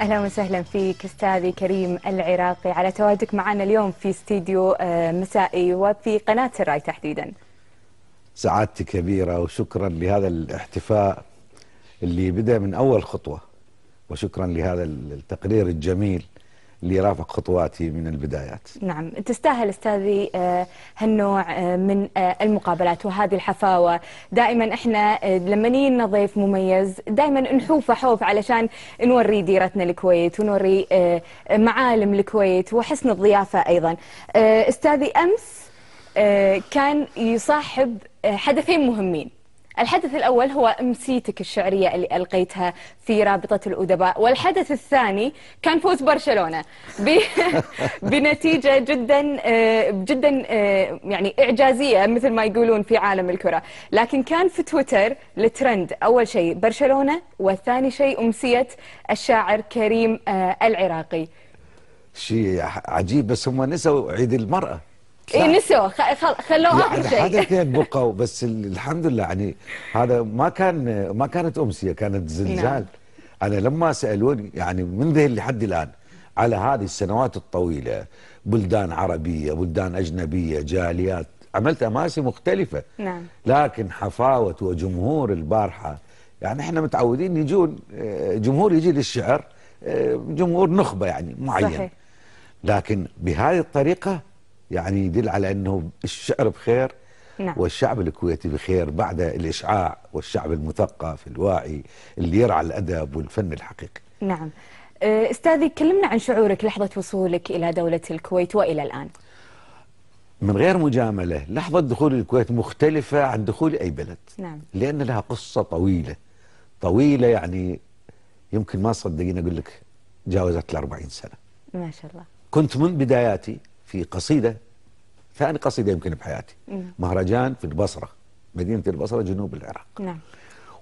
اهلا وسهلا فيك استاذي كريم العراقي على تواجدك معنا اليوم في استديو آه، مسائي وفي قناه الراي تحديدا. سعادتي كبيره وشكرا لهذا الاحتفاء اللي بدا من اول خطوه وشكرا لهذا التقرير الجميل ليرافق خطواتي من البدايات نعم تستاهل أستاذي آه، هالنوع آه، من آه، المقابلات وهذه الحفاوة دائما إحنا لما لنا ضيف مميز دائما نحوفه حوف علشان نوري ديرتنا الكويت ونوري معالم الكويت وحسن الضيافة أيضا أستاذي أمس كان يصاحب حدثين مهمين الحدث الأول هو أمسيتك الشعرية اللي ألقيتها في رابطة الأدباء والحدث الثاني كان فوز برشلونة ب... بنتيجة جدا آه، جدا آه، يعني إعجازية مثل ما يقولون في عالم الكرة لكن كان في تويتر الترند أول شيء برشلونة والثاني شيء أمسية الشاعر كريم آه، العراقي شيء عجيب بس هم نسوا عيد المرأة ايه نسوا خلوه يعني اخر شيء هذا اثنين بقوا بس الحمد لله يعني هذا ما كان ما كانت امسيه كانت زلزال نعم. انا لما سالوني يعني من ذهن لحد الان على هذه السنوات الطويله بلدان عربيه بلدان اجنبيه جاليات عملت اماسي مختلفه نعم لكن حفاوه وجمهور البارحه يعني احنا متعودين يجون آه، جمهور يجي للشعر آه، جمهور نخبه يعني معين صحيح. لكن بهذه الطريقه يعني يدل على انه الشعر بخير نعم. والشعب الكويتي بخير بعد الإشعاع والشعب المثقف الواعي اللي يرعى الأدب والفن الحقيقي نعم آه، أستاذي كلمنا عن شعورك لحظة وصولك إلى دولة الكويت وإلى الآن من غير مجاملة لحظة دخول الكويت مختلفة عن دخول أي بلد نعم. لأن لها قصة طويلة طويلة يعني يمكن ما صدقين أقول لك جاوزت 40 سنة ما شاء الله كنت من بداياتي في قصيدة ثاني قصيدة يمكن بحياتي مهرجان في البصرة مدينة البصرة جنوب العراق نعم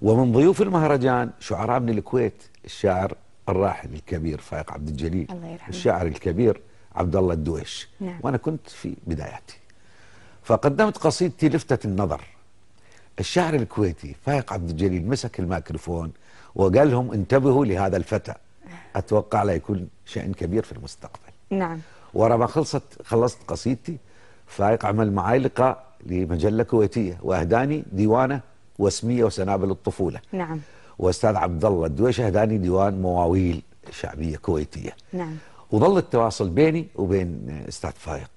ومن ضيوف المهرجان شعراء من الكويت الشاعر الراحل الكبير فائق عبد الجليل الله يرحمه الشاعر الكبير عبد الله الدويش نعم. وأنا كنت في بداياتي فقدمت قصيدتي لفتة النظر الشاعر الكويتي فائق عبد الجليل مسك الميكروفون وقال لهم انتبهوا لهذا الفتى نعم. أتوقع لا يكون شأن كبير في المستقبل نعم ورا ما خلصت خلصت قصيدتي فايق عمل معاي لقاء لمجله كويتيه واهداني ديوانه وسميه وسنابل الطفوله نعم واستاذ عبد الله الدويش اهداني ديوان مواويل شعبيه كويتيه نعم وظل التواصل بيني وبين استاذ فايق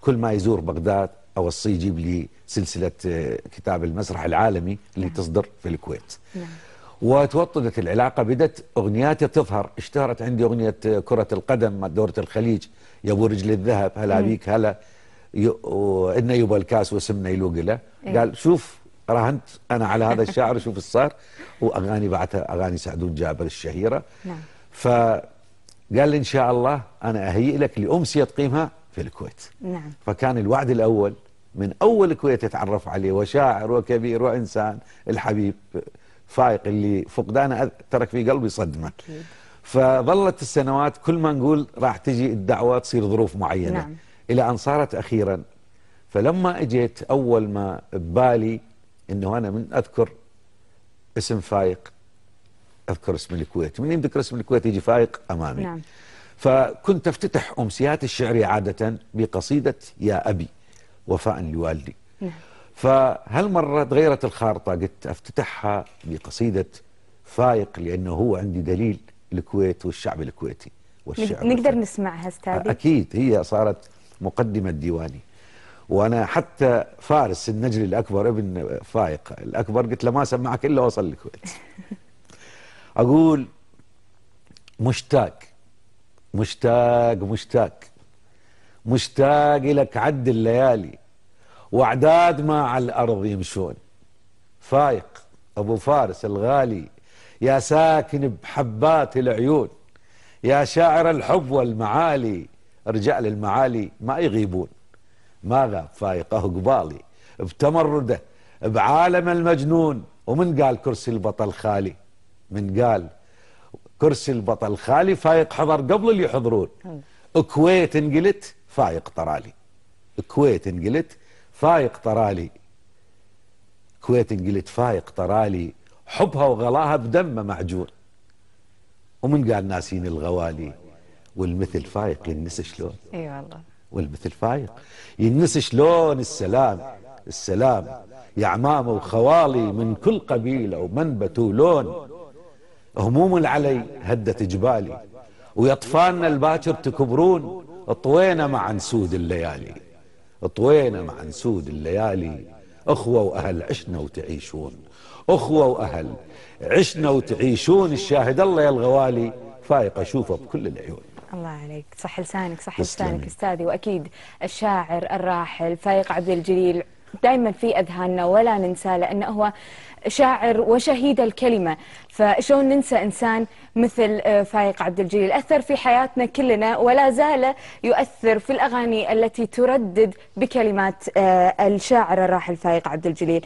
كل ما يزور بغداد اوصيه يجيب لي سلسله آه، كتاب المسرح العالمي اللي نعم. تصدر في الكويت نعم وتوطدت العلاقه بدت اغنياتي تظهر اشتهرت عندي اغنيه آه، كره القدم مع دوره الخليج يا ابو رجل الذهب هلا بيك هلا ان يبا الكاس واسمنا يلوق له إيه. قال شوف راهنت انا على هذا الشاعر شوف الصار واغاني بعتها اغاني سعدون جابر الشهيره نعم فقال لي ان شاء الله انا اهيئ لك لامسيه تقيمها في الكويت نعم فكان الوعد الاول من اول الكويت يتعرف عليه وشاعر وكبير وانسان الحبيب فايق اللي فقدانه ترك في قلبي صدمه أكيد. فظلت السنوات كل ما نقول راح تجي الدعوة تصير ظروف معينة نعم. إلى أن صارت أخيرا فلما أجيت أول ما ببالي أنه أنا من أذكر اسم فايق أذكر اسم الكويت من يذكر اسم الكويت يجي فايق أمامي نعم. فكنت أفتتح أمسيات الشعر عادة بقصيدة يا أبي وفاء لوالدي نعم. فهالمرة تغيرت الخارطة قلت أفتتحها بقصيدة فايق لأنه هو عندي دليل الكويت والشعب الكويتي والشعب نقدر نسمعها استاذي اكيد هي صارت مقدمه ديواني وانا حتى فارس النجري الاكبر ابن فايق الاكبر قلت له ما سمعك الا وصل الكويت اقول مشتاق مشتاق مشتاق مشتاق لك عد الليالي وأعداد ما على الأرض يمشون فايق أبو فارس الغالي يا ساكن بحبات العيون يا شاعر الحب والمعالي رجال المعالي ما يغيبون ما غاب فايقه قبالي بتمرده بعالم المجنون ومن قال كرسي البطل خالي من قال كرسي البطل خالي فايق حضر قبل اللي يحضرون كويت انقلت فايق طرالي كويت انقلت فايق طرالي كويت انقلت فايق طرالي حبها وغلاها بدمه معجون ومن قال ناسين الغوالي والمثل فايق ينسى شلون اي أيوة والله والمثل فايق ينسى شلون السلام السلام يا عمامه وخوالي من كل قبيله ومنبت ولون هموم علي هدت جبالي ويطفالنا الباكر تكبرون طوينا مع نسود الليالي طوينا مع نسود الليالي اخوه واهل عشنا وتعيشون أخوة وأهل عشنا وتعيشون الشاهد الله يا الغوالي فايق أشوفه بكل العيون الله عليك صح لسانك صح لسانك أستاذي وأكيد الشاعر الراحل فايق عبد الجليل دائما في أذهاننا ولا ننساه لأنه هو شاعر وشهيد الكلمة فشلون ننسى إنسان مثل آه، فايق عبد الجليل أثر في حياتنا كلنا ولا زال يؤثر في الأغاني التي تردد بكلمات آه، الشاعر الراحل فايق عبد الجليل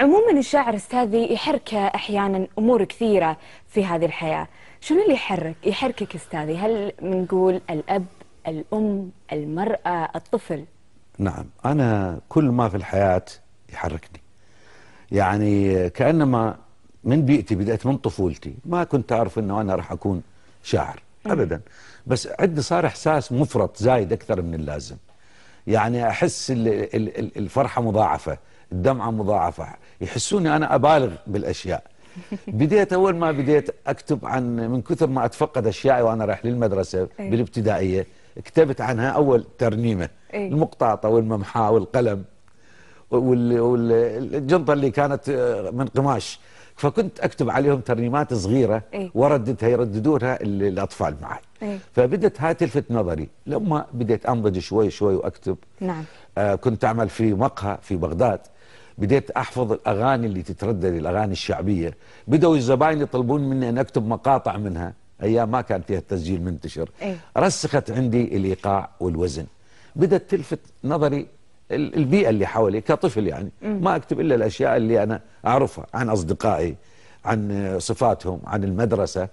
عموما الشاعر استاذي يحركه احيانا امور كثيره في هذه الحياه شنو اللي يحرك يحركك استاذي هل بنقول الاب الام المراه الطفل نعم انا كل ما في الحياه يحركني يعني كانما من بيئتي بدات من طفولتي ما كنت اعرف انه انا راح اكون شاعر ابدا بس عندي صار احساس مفرط زايد اكثر من اللازم يعني احس الفرحه مضاعفه الدمعة مضاعفة يحسوني أنا أبالغ بالأشياء بديت أول ما بديت أكتب عن من كثر ما أتفقد أشيائي وأنا رايح للمدرسة أي. بالابتدائية كتبت عنها أول ترنيمة أي. المقطاطة والممحاة والقلم والجنطة اللي كانت من قماش فكنت أكتب عليهم ترنيمات صغيرة أي. ورددها يرددونها الأطفال معي أي. فبدت هاي تلفت نظري لما بديت أنضج شوي شوي وأكتب نعم. آه كنت أعمل في مقهى في بغداد بديت احفظ الاغاني اللي تتردد الاغاني الشعبيه بداوا الزباين يطلبون مني ان اكتب مقاطع منها ايام ما كان فيها التسجيل منتشر أيه؟ رسخت عندي الايقاع والوزن بدات تلفت نظري البيئه اللي حوالي كطفل يعني ما اكتب الا الاشياء اللي انا اعرفها عن اصدقائي عن صفاتهم عن المدرسه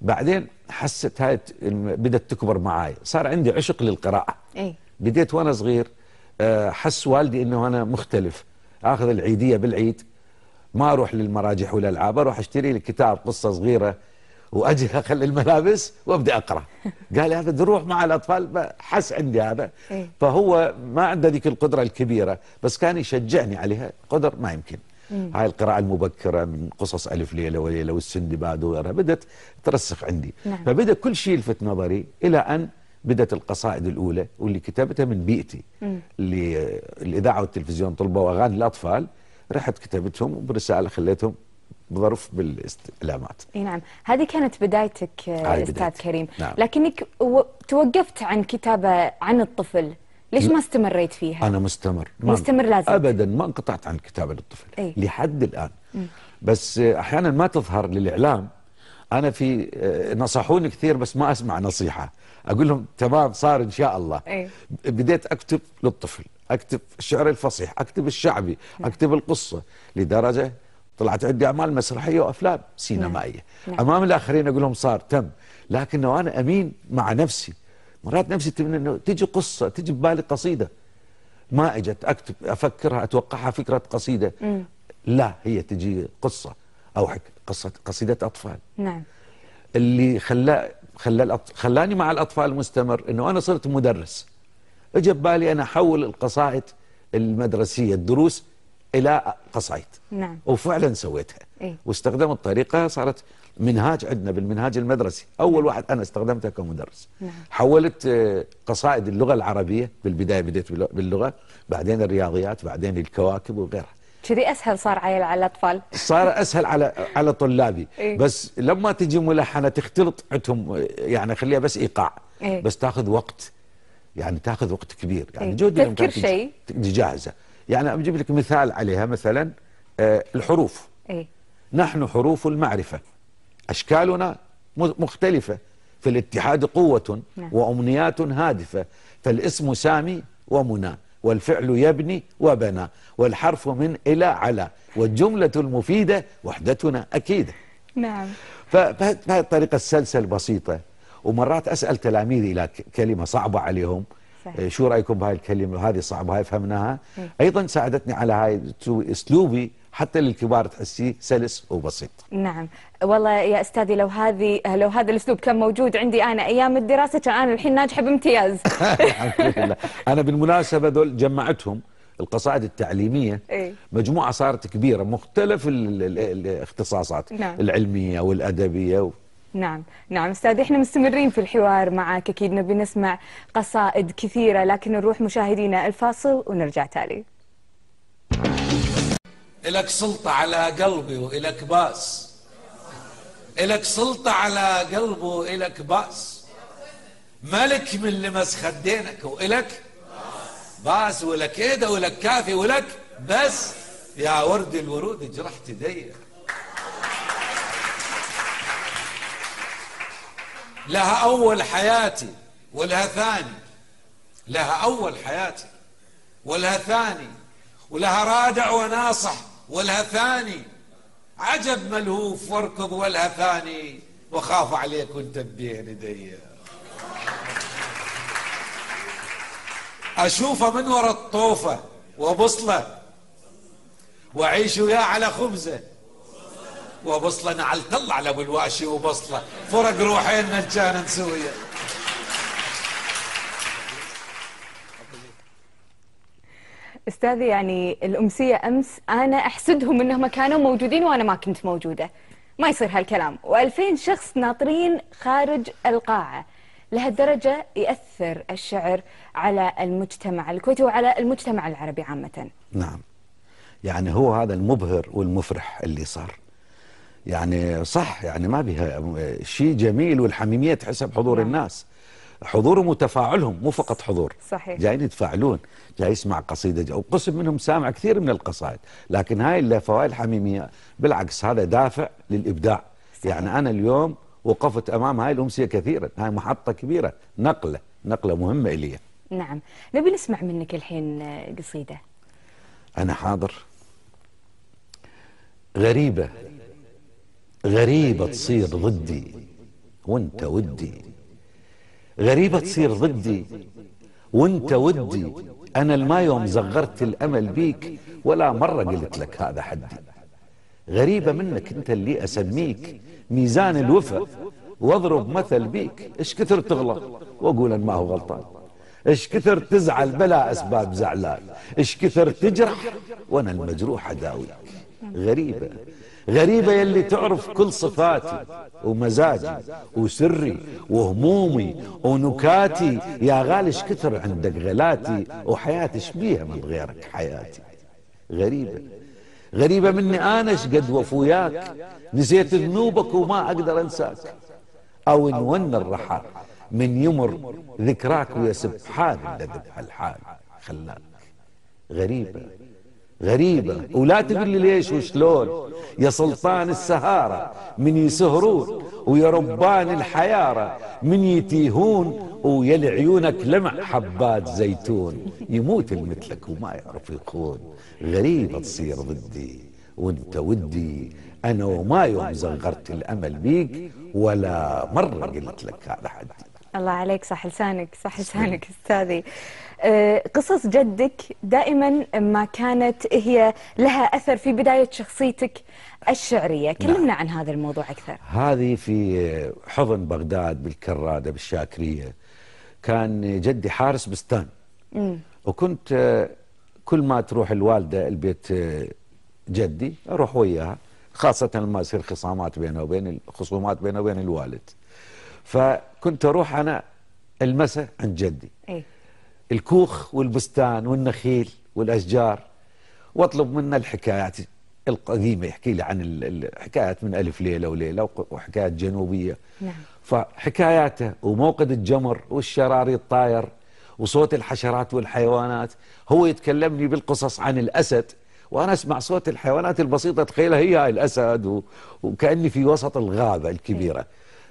بعدين حست هاي بدات تكبر معاي صار عندي عشق للقراءه أي. بديت وانا صغير آه، حس والدي انه انا مختلف اخذ العيديه بالعيد ما اروح للمراجح والالعاب اروح اشتري لي كتاب قصه صغيره واجي اخلي الملابس وابدا اقرا قال هذا تروح مع الاطفال حس عندي هذا إيه. فهو ما عنده ذيك القدره الكبيره بس كان يشجعني عليها قدر ما يمكن هاي القراءة المبكرة من قصص ألف ليلة وليلة والسندباد وغيرها بدأت ترسخ عندي نعم. فبدأ كل شيء يلفت نظري إلى أن بدأت القصائد الأولى واللي كتبتها من بيئتي للإذاعة والتلفزيون طلبة وأغاني الأطفال رحت كتبتهم وبرسالة خليتهم بظرف بالاستعلامات اي نعم هذه كانت بدايتك استاذ بدايت. كريم نعم. لكنك و... توقفت عن كتابه عن الطفل ليش ما استمريت فيها انا مستمر ما مستمر لازم ابدا ما انقطعت عن كتابه للطفل أي. لحد الان م. بس احيانا ما تظهر للاعلام انا في آه، نصحوني كثير بس ما اسمع نصيحه اقول لهم تمام صار ان شاء الله أي. بديت اكتب للطفل اكتب الشعر الفصيح اكتب الشعبي نعم. اكتب القصه لدرجه طلعت عندي اعمال مسرحيه وافلام سينمائيه نعم. نعم. امام الاخرين اقول لهم صار تم لكن لو انا امين مع نفسي مرات نفسي تمنى انه تجي قصه تجي ببالي قصيده ما اجت اكتب افكرها اتوقعها فكره قصيده م. لا هي تجي قصه او حكايه قصة قصيدة أطفال نعم اللي خلا خلى خلاني مع الأطفال مستمر أنه أنا صرت مدرس اجى ببالي أنا أحول القصائد المدرسية الدروس إلى قصائد نعم وفعلا سويتها إيه؟ واستخدمت طريقة صارت منهاج عندنا بالمنهاج المدرسي أول واحد أنا استخدمته كمدرس نعم. حولت آه، قصائد اللغة العربية بالبداية بديت باللغة بعدين الرياضيات بعدين الكواكب وغيرها كذي اسهل صار على الاطفال صار اسهل على على طلابي إيه؟ بس لما تجي ملحنه تختلط عندهم يعني خليها بس ايقاع إيه؟ بس تاخذ وقت يعني تاخذ وقت كبير يعني إيه؟ جهد تذكر شيء جاهزه يعني اجيب لك مثال عليها مثلا آه الحروف إيه؟ نحن حروف المعرفه اشكالنا مختلفه في الاتحاد قوه نعم. وامنيات هادفه فالاسم سامي ومنى والفعل يبني وبنى والحرف من إلى على والجملة المفيدة وحدتنا أكيدة نعم فهذه الطريقة السلسة البسيطة ومرات أسأل تلاميذي إلى كلمة صعبة عليهم صحيح. شو رأيكم بهذه الكلمة هذه صعبة هاي فهمناها إيه. أيضا ساعدتني على هاي أسلوبي حتى للكبار تحسيه سلس وبسيط نعم والله يا استاذي لو هذه لو هذا الاسلوب كان موجود عندي انا ايام الدراسه كان انا الحين ناجحه بامتياز الحمد لله انا بالمناسبه دول جمعتهم القصائد التعليميه إيه. مجموعه صارت كبيره مختلف الاختصاصات نعم. العلميه والادبيه و... نعم نعم استاذ احنا مستمرين في الحوار معك اكيد نبي نسمع قصائد كثيره لكن نروح مشاهدينا الفاصل ونرجع تالي إلك سلطة على قلبي وإلك باس إلك سلطة على قلبه وإلك باس ملك من لمس خدينك وإلك باس ولك إيده ولك كافي ولك بس يا ورد الورود جرحت دي لها أول حياتي ولها ثاني لها أول حياتي ولها ثاني ولها رادع وناصح ولها ثاني عجب ملهوف واركض ولها ثاني وخاف وانت بين يدي اشوفه من ورا الطوفه وبصله واعيش وياه على خبزه وبصله نعل طلع على ابو الواشي وبصله فرق روحين مجانا كان نسويه استاذي يعني الامسيه امس انا احسدهم انهم كانوا موجودين وانا ما كنت موجوده ما يصير هالكلام و2000 شخص ناطرين خارج القاعه لهالدرجه ياثر الشعر على المجتمع الكويتي وعلى المجتمع العربي عامه نعم يعني هو هذا المبهر والمفرح اللي صار يعني صح يعني ما بها شيء جميل والحميميه تحسها بحضور نعم. الناس حضورهم وتفاعلهم مو فقط حضور صحيح جايين يتفاعلون جاي يسمع قصيده جاي وقسم منهم سامع كثير من القصائد لكن هاي الفوائد الحميميه بالعكس هذا دافع للابداع صحيح. يعني انا اليوم وقفت امام هاي الامسيه كثيرا هاي محطه كبيره نقله نقله مهمه الي نعم نبي نسمع منك الحين آه، قصيده انا حاضر غريبه غريبه تصير ضدي وانت ودي غريبة تصير ضدي وانت ودي أنا الما يوم زغرت الأمل بيك ولا مرة قلت لك هذا حدي غريبة منك انت اللي أسميك ميزان الوفا واضرب مثل بيك ايش كثر تغلط واقول ان ما هو غلطان ايش كثر تزعل بلا اسباب زعلان ايش كثر تجرح وانا المجروح اداويك غريبه غريبة يلي تعرف كل صفاتي ومزاجي وسري وهمومي ونكاتي يا غالش كثر عندك غلاتي وحياتي شبيها من غيرك حياتي غريبة غريبة مني أنا قد وفوياك نسيت ذنوبك وما أقدر أنساك أو نون الرحى من يمر ذكراك ويا سبحان الذي بهالحال خلاك غريبة غريبة ولا تقول لي ليش وشلون يا سلطان السهارة من يسهرون ويا ربان الحيارة من يتيهون ويا لعيونك لمع حبات زيتون يموت المثلك وما يعرف يخون غريبة تصير ضدي وانت ودي أنا وما يوم زغرت الأمل بيك ولا مرة قلت لك هذا حدي الله عليك صح لسانك صح لسانك استاذي آه، قصص جدك دائما ما كانت هي لها اثر في بدايه شخصيتك الشعريه نعم. كلمنا نعم. عن هذا الموضوع اكثر هذه في حضن بغداد بالكراده بالشاكريه كان جدي حارس بستان مم. وكنت آه، كل ما تروح الوالده البيت آه، جدي اروح وياها خاصه لما يصير خصامات بينه وبين الخصومات بينه وبين الوالد ف كنت اروح انا المساء عند جدي ايه الكوخ والبستان والنخيل والاشجار واطلب منه الحكايات القديمه يحكي لي عن الحكايات من الف ليله وليله وحكايات جنوبيه نعم فحكاياته وموقد الجمر والشراري الطاير وصوت الحشرات والحيوانات هو يتكلمني بالقصص عن الاسد وانا اسمع صوت الحيوانات البسيطه تخيلها هي الاسد وكاني في وسط الغابه الكبيره إيه.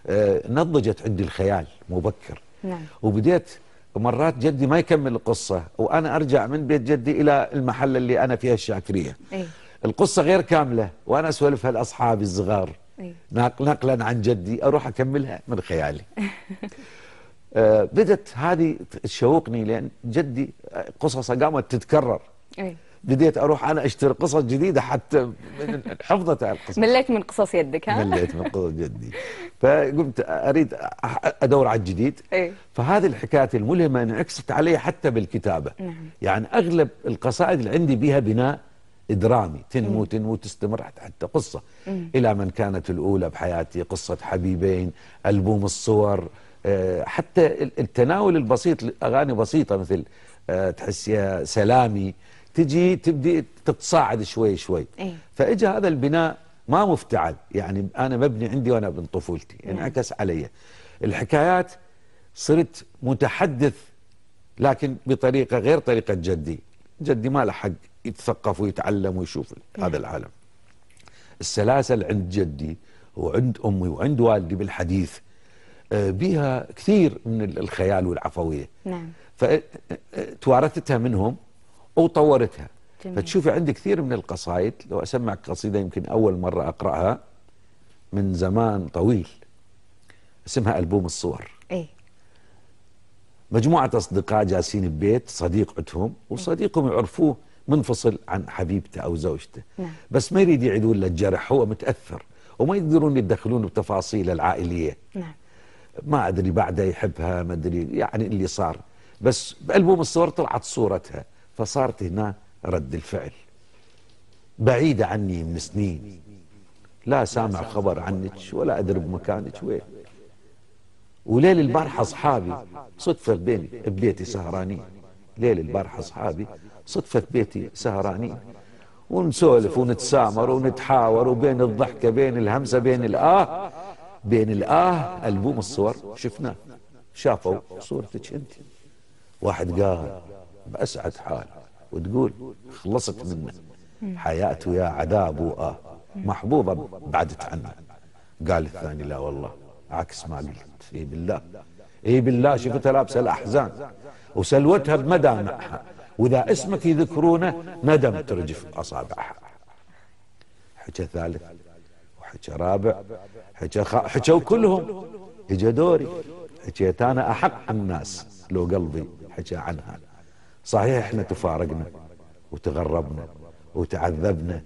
آه، نضجت عندي الخيال مبكر نعم. وبديت مرات جدي ما يكمل القصة وأنا أرجع من بيت جدي إلى المحل اللي أنا فيها الشاكرية أي. القصة غير كاملة وأنا أسولفها لأصحابي الصغار أي. نقلا عن جدي أروح أكملها من خيالي آه بدت هذه تشوقني لأن جدي آه، قصصه قامت تتكرر أي. بديت اروح انا اشتري قصص جديده حتى حفظة تاع القصص مليت من قصص يدك ها مليت من قصص جدي فقمت اريد ادور على الجديد إيه؟ فهذه الحكايات الملهمه انعكست علي حتى بالكتابه نعم. يعني اغلب القصائد اللي عندي بها بناء درامي تنمو مم. تنمو تستمر حتى قصه مم. الى من كانت الاولى بحياتي قصه حبيبين البوم الصور آه، حتى التناول البسيط اغاني بسيطه مثل آه، تحس يا سلامي تجي تبدي تتصاعد شوي شوي إيه؟ فاجى هذا البناء ما مفتعل يعني انا مبني عندي وانا من طفولتي إيه. انعكس علي الحكايات صرت متحدث لكن بطريقه غير طريقه جدي جدي ما لحق يتثقف ويتعلم ويشوف إيه؟ هذا العالم السلاسل عند جدي وعند امي وعند والدي بالحديث آه، بها كثير من الخيال والعفويه نعم فتوارثتها آه، آه، منهم أو طورتها جميل. فتشوفي عندي كثير من القصائد لو أسمعك قصيدة يمكن أول مرة أقرأها من زمان طويل اسمها ألبوم الصور إيه؟ مجموعة أصدقاء جالسين ببيت صديق عندهم إيه. وصديقهم يعرفوه منفصل عن حبيبته أو زوجته نعم. بس ما يريد يعيدون له الجرح هو متأثر وما يقدرون يدخلون بتفاصيله العائلية نعم. ما أدري بعده يحبها ما أدري يعني اللي صار بس بألبوم الصور طلعت صورتها فصارت هنا رد الفعل بعيدة عني من سنين لا سامع خبر عنك ولا أدري بمكانك وين وليل البارحة أصحابي صدفة بيني ببيتي سهرانين ليل البارحة أصحابي صدفة بيتي سهرانين ونسولف ونتسامر ونتحاور وبين الضحكة بين الهمسة بين الآه بين الآه ألبوم الصور شفناه شافوا صورتك أنت واحد قال بأسعد حال وتقول خلصت منه حياته يا عذاب آه محبوبة بعدت عنه قال الثاني لا والله عكس ما قلت اي بالله اي بالله شفتها لابسه الاحزان وسلوتها بمدامعها واذا اسمك يذكرونه ندم ترجف اصابعها حكى ثالث وحكى رابع حكى خ... حكوا كلهم اجى دوري حكيت انا احق الناس لو قلبي حكى عنها صحيح احنا تفارقنا وتغربنا وتعذبنا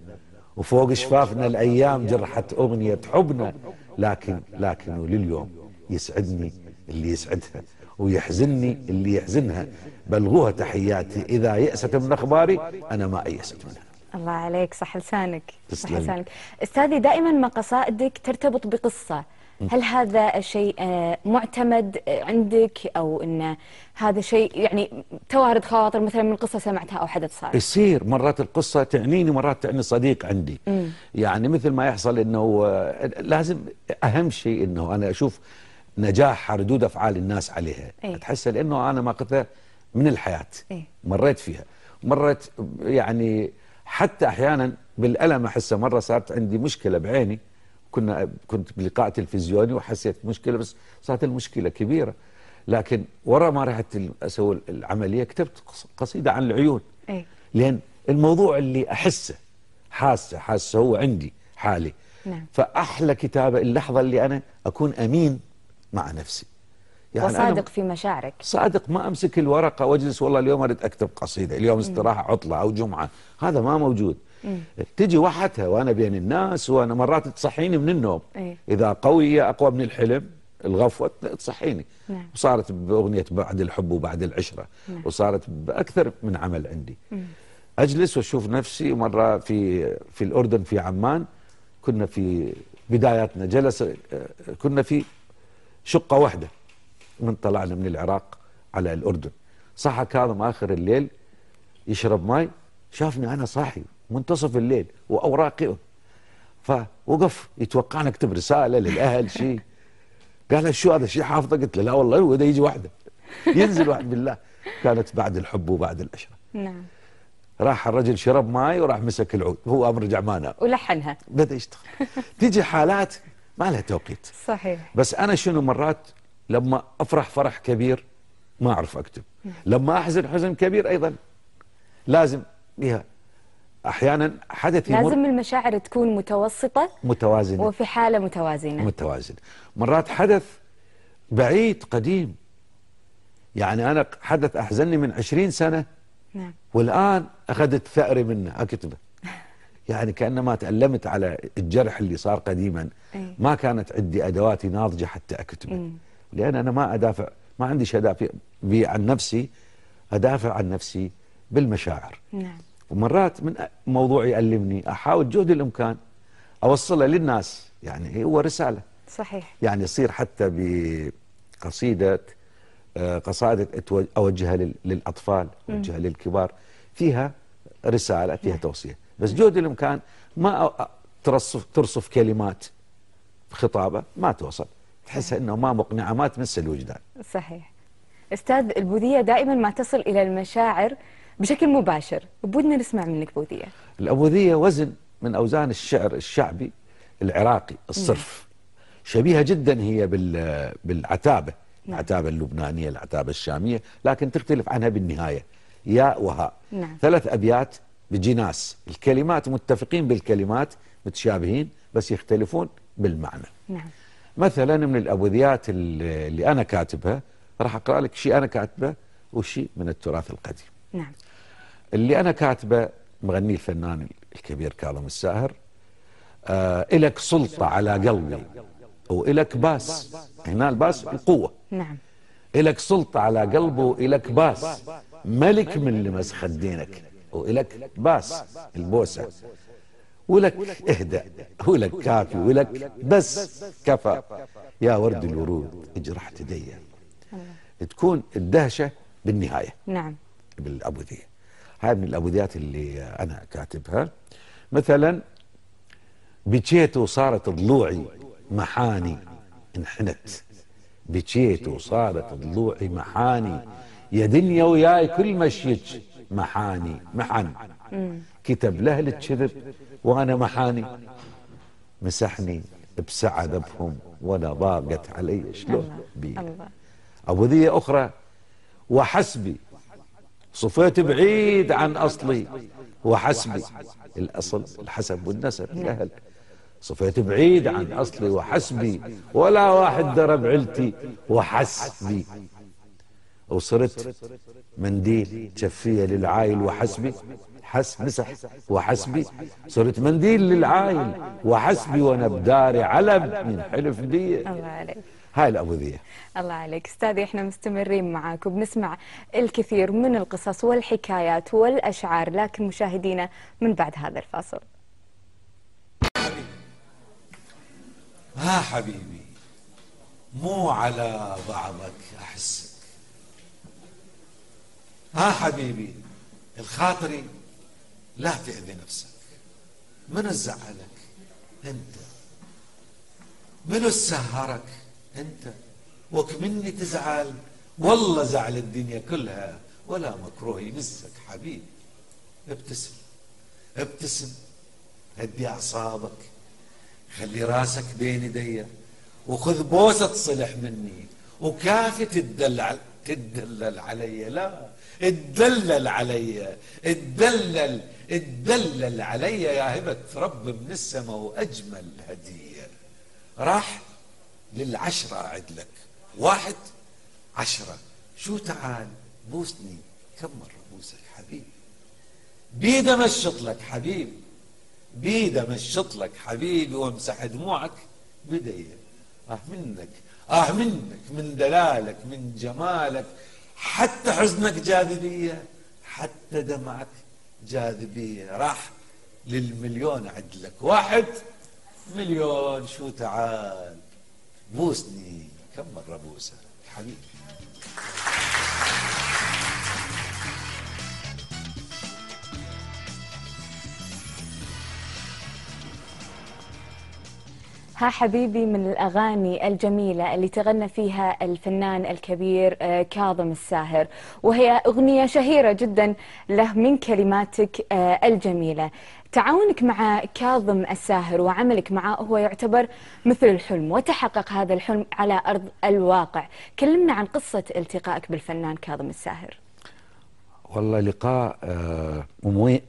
وفوق شفافنا الايام جرحت اغنيه حبنا لكن لكن ولليوم يسعدني اللي يسعدها ويحزنني اللي يحزنها بلغوها تحياتي اذا يأست من اخباري انا ما ايست منها الله عليك صح لسانك صح لسانك استاذي دائما ما قصائدك ترتبط بقصه هل هذا شيء آه، معتمد عندك او ان هذا شيء يعني توارد خواطر مثلا من قصه سمعتها او حدث صار؟ يصير مرات القصه تعنيني مرات تعني صديق عندي. مم. يعني مثل ما يحصل انه آه، لازم اهم شيء انه انا اشوف نجاحها ردود افعال الناس عليها إيه؟ تحس لانه انا ماخذها من الحياه إيه؟ مريت فيها مرت يعني حتى احيانا بالالم احسه مره صارت عندي مشكله بعيني كنا كنت بلقاء تلفزيوني وحسيت بمشكله بس صارت المشكله كبيره لكن ورا ما رحت اسوي العمليه كتبت قصيده عن العيون أي. لان الموضوع اللي احسه حاسه حاسه هو عندي حالي نعم. فاحلى كتابه اللحظه اللي انا اكون امين مع نفسي يعني وصادق في مشاعرك صادق ما امسك الورقه واجلس والله اليوم اريد اكتب قصيده اليوم استراحه عطله او جمعه هذا ما موجود تجي وحدها وانا بين الناس وانا مرات تصحيني من النوم أي. اذا قويه اقوى من الحلم الغفوه تصحيني نعم. وصارت باغنيه بعد الحب وبعد العشره نعم. وصارت باكثر من عمل عندي مم. اجلس واشوف نفسي مره في في الاردن في عمان كنا في بداياتنا جلس آه، كنا في شقه واحده من طلعنا من العراق على الاردن صحى كاظم اخر الليل يشرب ماي شافني انا صاحي منتصف الليل واوراقي فوقف يتوقع اكتب رساله للاهل شيء قال شو هذا شيء حافظه قلت له لا والله هو يجي واحده ينزل واحد بالله كانت بعد الحب وبعد الاشره نعم راح الرجل شرب ماي وراح مسك العود هو امر جعمانه ولحنها بدا يشتغل تيجي حالات ما لها توقيت صحيح بس انا شنو مرات لما افرح فرح كبير ما اعرف اكتب نعم. لما احزن حزن كبير ايضا لازم احيانا حدث يمر لازم المشاعر تكون متوسطه متوازنه وفي حاله متوازنه متوازنه مرات حدث بعيد قديم يعني انا حدث احزنني من 20 سنه نعم والان اخذت ثأري منه اكتبه يعني كانما تألمت على الجرح اللي صار قديما إيه. ما كانت عندي ادواتي ناضجه حتى اكتبه إيه. لان انا ما ادافع ما عندي شيء ادافع عن نفسي ادافع عن نفسي بالمشاعر نعم ومرات من موضوع يألمني أحاول جهد الإمكان أوصلها للناس يعني هو رسالة صحيح يعني يصير حتى بقصيدة آه، قصائد أوجهها للأطفال أوجهها للكبار فيها رسالة فيها توصية بس جهد الإمكان ما ترصف, ترصف كلمات خطابة ما توصل تحسها أنه ما مقنعة ما تمس الوجدان صحيح أستاذ البوذية دائما ما تصل إلى المشاعر بشكل مباشر بودنا نسمع منك بوذية الأبوذية وزن من أوزان الشعر الشعبي العراقي الصرف نعم. شبيهة جدا هي نعم. بالعتابة نعم. العتابة اللبنانية العتابة الشامية لكن تختلف عنها بالنهاية ياء وهاء نعم. ثلاث أبيات بجناس الكلمات متفقين بالكلمات متشابهين بس يختلفون بالمعنى نعم. مثلا من الأبوذيات اللي أنا كاتبها راح أقرأ لك شيء أنا كاتبه وشيء من التراث القديم نعم اللي أنا كاتبه مغني الفنان الكبير كاظم الساهر آه إلك سلطة على قلبي وإلك باس هنا الباس القوة نعم إلك سلطة على قلبه وإلك باس ملك من لمس خدينك وإلك باس البوسة ولك اهدى ولك كافي ولك بس كفى يا ورد الورود اجرح تدي تكون الدهشة بالنهاية نعم بالأبوذية هاي من الابوديات اللي انا كاتبها مثلا بكيت وصارت ضلوعي محاني انحنت بكيت وصارت ضلوعي محاني يا دنيا وياي كل مشيك محاني محن كتب له الكذب وانا محاني مسحني بسعه ذبهم ولا ضاقت علي شلون بي ابو ذي اخرى وحسبي صفيت بعيد عن أصلي وحسبي الأصل الحسب والنسب الأهل صفيت بعيد عن أصلي وحسبي ولا واحد درب عيلتي وحسبي وصرت منديل شفية للعائل وحسبي حس مسح وحسبي صرت منديل للعائل وحسبي وانا بداري علم من حلف دي الله عليك هاي الأبوذية الله عليك استاذي احنا مستمرين معاك وبنسمع الكثير من القصص والحكايات والأشعار لكن مشاهدينا من بعد هذا الفاصل ها حبيبي مو على بعضك أحسك ها حبيبي الخاطري لا تأذي نفسك من زعلك أنت من السهرك أنت وكمني تزعل والله زعل الدنيا كلها ولا مكروه يمسك حبيب ابتسم ابتسم هدي أعصابك خلي راسك بين ايديا وخذ بوسة صلح مني وكافي تدلع تدلل علي لا اتدلل علي اتدلل اتدلل علي يا هبة رب من السماء وأجمل هدية راح للعشرة أعد لك واحد عشرة شو تعال بوسني كم مرة بوسك حبيب بيدة مشط لك حبيب بيدة مشط لك حبيبي وامسح دموعك بدي اه منك اه منك من دلالك من جمالك حتى حزنك جاذبية حتى دمعك جاذبية راح للمليون أعد لك واحد مليون شو تعال بوسني كم مرة بوسك حبيبي ها حبيبي من الأغاني الجميلة اللي تغنى فيها الفنان الكبير آه، كاظم الساهر وهي أغنية شهيرة جدا له من كلماتك آه، الجميلة تعاونك مع كاظم الساهر وعملك معه هو يعتبر مثل الحلم وتحقق هذا الحلم على أرض الواقع كلمنا عن قصة التقائك بالفنان كاظم الساهر والله لقاء آه،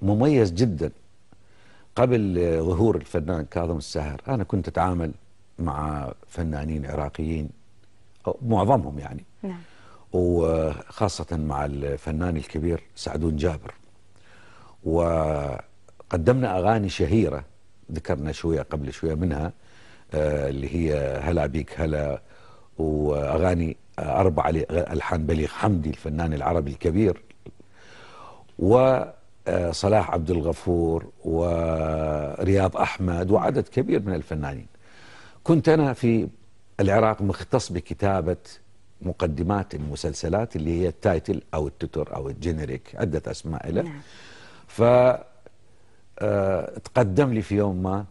مميز جدا قبل ظهور الفنان كاظم الساهر أنا كنت أتعامل مع فنانين عراقيين معظمهم يعني نعم. وخاصة مع الفنان الكبير سعدون جابر وقدمنا أغاني شهيرة ذكرنا شوية قبل شوية منها آه، اللي هي هلا بيك هلا وأغاني أربع ألحان بليغ حمدي الفنان العربي الكبير و آه، صلاح عبد الغفور ورياض أحمد وعدد كبير من الفنانين كنت أنا في العراق مختص بكتابة مقدمات المسلسلات اللي هي التايتل أو التتر أو الجينيريك عدة أسماء له نعم. آه، لي في يوم ما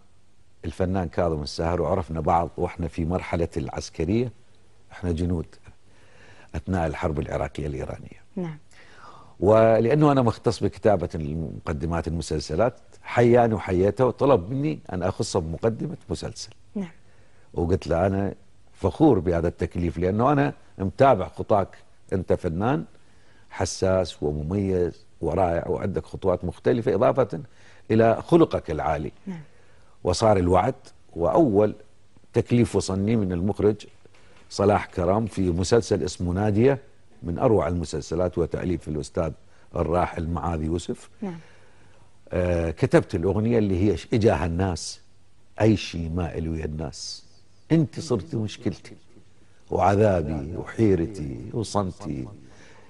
الفنان كاظم الساهر وعرفنا بعض واحنا في مرحلة العسكرية احنا جنود أثناء الحرب العراقية الإيرانية نعم ولأنه أنا مختص بكتابة المقدمات المسلسلات حياني وحياته وطلب مني أن أخصه بمقدمة مسلسل نعم وقلت له أنا فخور بهذا التكليف لأنه أنا متابع خطاك أنت فنان حساس ومميز ورائع وعندك خطوات مختلفة إضافة إلى خلقك العالي نعم. وصار الوعد وأول تكليف وصلني من المخرج صلاح كرام في مسلسل اسمه نادية من أروع المسلسلات وتأليف الأستاذ الراحل معاذ يوسف نعم. آه كتبت الأغنية اللي هي إجاها الناس أي شيء ما الو الناس أنت صرت مشكلتي وعذابي وحيرتي وصمتي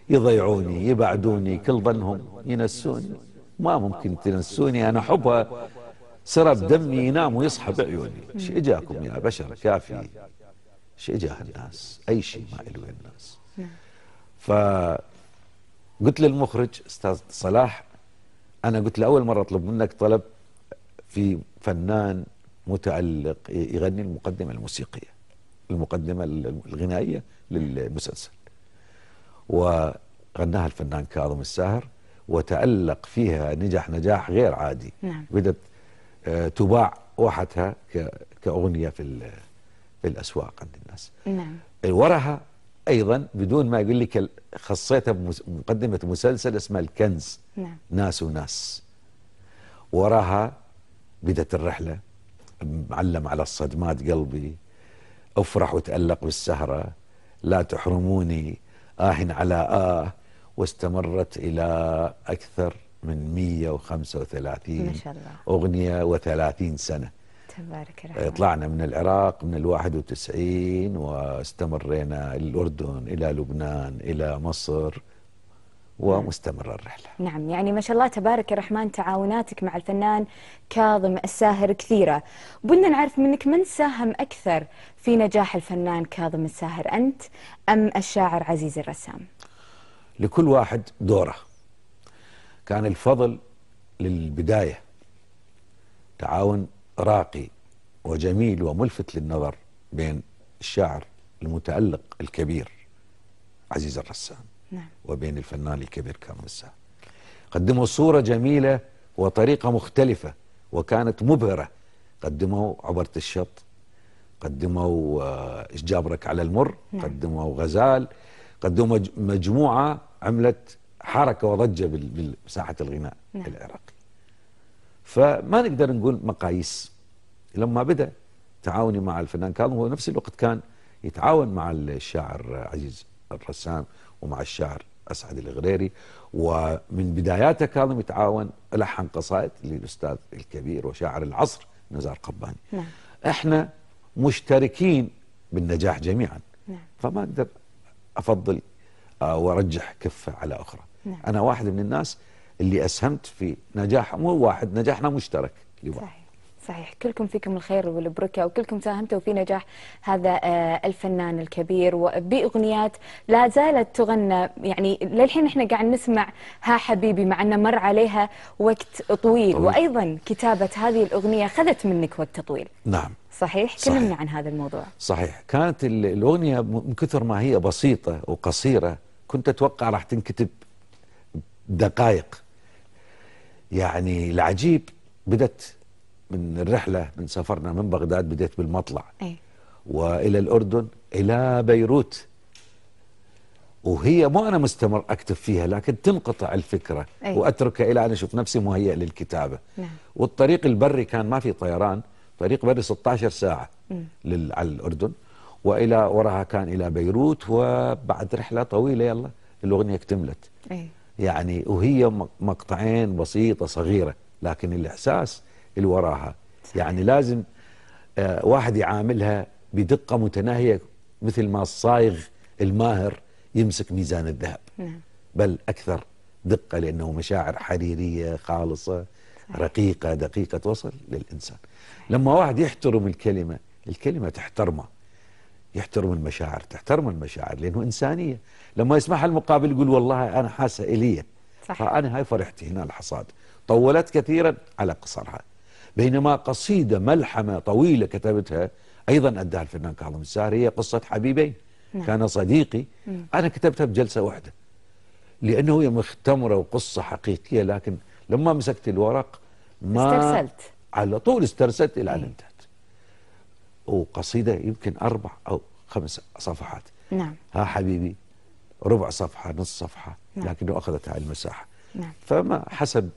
يضيعوني يبعدوني كل ظنهم ينسوني ما ممكن تنسوني أنا حبها سرب دمي ينام ويصحى بعيوني ايش اجاكم يا بشر كافي ايش اجاه الناس اي شيء ما الوي الناس نعم. فقلت للمخرج استاذ صلاح انا قلت له اول مره اطلب منك طلب في فنان متعلق يغني المقدمه الموسيقيه المقدمه الغنائيه للمسلسل وغناها الفنان كاظم الساهر وتألق فيها نجح نجاح غير عادي نعم. بدت آه، تباع وحدها كأغنية في في الأسواق عند الناس نعم. وراها ايضا بدون ما يقول لك خصيتها بمقدمه مسلسل اسمه الكنز نعم. ناس وناس وراها بدت الرحله معلم على الصدمات قلبي افرح وتالق بالسهره لا تحرموني آه على آه واستمرت إلى أكثر من 135 ما شاء الله. أغنية و30 سنة تبارك الرحمن طلعنا من العراق من ال 91 واستمرينا الأردن إلى لبنان إلى مصر ومستمرة الرحلة نعم يعني ما شاء الله تبارك الرحمن تعاوناتك مع الفنان كاظم الساهر كثيرة بدنا نعرف منك من ساهم أكثر في نجاح الفنان كاظم الساهر أنت أم الشاعر عزيز الرسام لكل واحد دوره كان الفضل للبداية تعاون راقي وجميل وملفت للنظر بين الشاعر المتألق الكبير عزيز الرسام نعم. وبين الفنان الكبير كامل السهل قدموا صورة جميلة وطريقة مختلفة وكانت مبهرة قدموا عبرة الشط قدموا آه، جابرك على المر نعم. قدموا غزال قدموا مجموعة عملت حركة وضجة بساحة الغناء نعم. العراقي فما نقدر نقول مقاييس لما بدأ تعاوني مع الفنان كاظم هو نفس الوقت كان يتعاون مع الشاعر عزيز الرسام ومع الشاعر أسعد الغريري ومن بداياته كاظم يتعاون ألحن قصائد للأستاذ الكبير وشاعر العصر نزار قباني نعم. احنا مشتركين بالنجاح جميعا نعم. فما أقدر أفضل آه، وارجح كفه على اخرى نعم. انا واحد من الناس اللي أسهمت في نجاح مو واحد نجاحنا مشترك لبعض صحيح. صحيح كلكم فيكم الخير والبركة وكلكم ساهمتوا في نجاح هذا آه، الفنان الكبير وبأغنيات لا زالت تغنى يعني للحين احنا قاعد نسمع ها حبيبي مع أنه مر عليها وقت طويل وأيضا كتابة هذه الأغنية خذت منك وقت طويل نعم صحيح كلمنا عن هذا الموضوع صحيح كانت الأغنية من كثر ما هي بسيطة وقصيرة كنت أتوقع راح تنكتب دقائق يعني العجيب بدت من الرحلة من سفرنا من بغداد بديت بالمطلع أي. وإلى الأردن إلى بيروت وهي مو أنا مستمر أكتب فيها لكن تنقطع الفكرة أي. وأتركها إلى أن أشوف نفسي مهيئ للكتابة نعم. والطريق البري كان ما في طيران طريق بري 16 ساعة على الأردن وإلى وراها كان إلى بيروت وبعد رحلة طويلة يلا الأغنية اكتملت أي. يعني وهي مقطعين بسيطة صغيرة لكن الإحساس اللي وراها يعني لازم آه، واحد يعاملها بدقة متناهية مثل ما الصايغ الماهر يمسك ميزان الذهب نعم. بل أكثر دقة لأنه مشاعر حريرية خالصة صحيح. رقيقة دقيقة توصل للإنسان صحيح. لما واحد يحترم الكلمة الكلمة تحترمه يحترم المشاعر تحترم المشاعر لأنه إنسانية لما يسمعها المقابل يقول والله أنا حاسة إلي فأنا هاي فرحتي هنا الحصاد طولت كثيرا على قصرها بينما قصيدة ملحمة طويلة كتبتها أيضا أداها الفنان كاظم الساهر هي قصة حبيبين نعم. كان صديقي مم. أنا كتبتها بجلسة واحدة لأنه هي مختمرة وقصة حقيقية لكن لما مسكت الورق ما استرسلت على طول استرسلت إلى أن إيه. انتهى وقصيدة يمكن أربع أو خمس صفحات نعم ها حبيبي ربع صفحة نص صفحة نعم. لكنه أخذت هاي المساحة نعم. فما حسب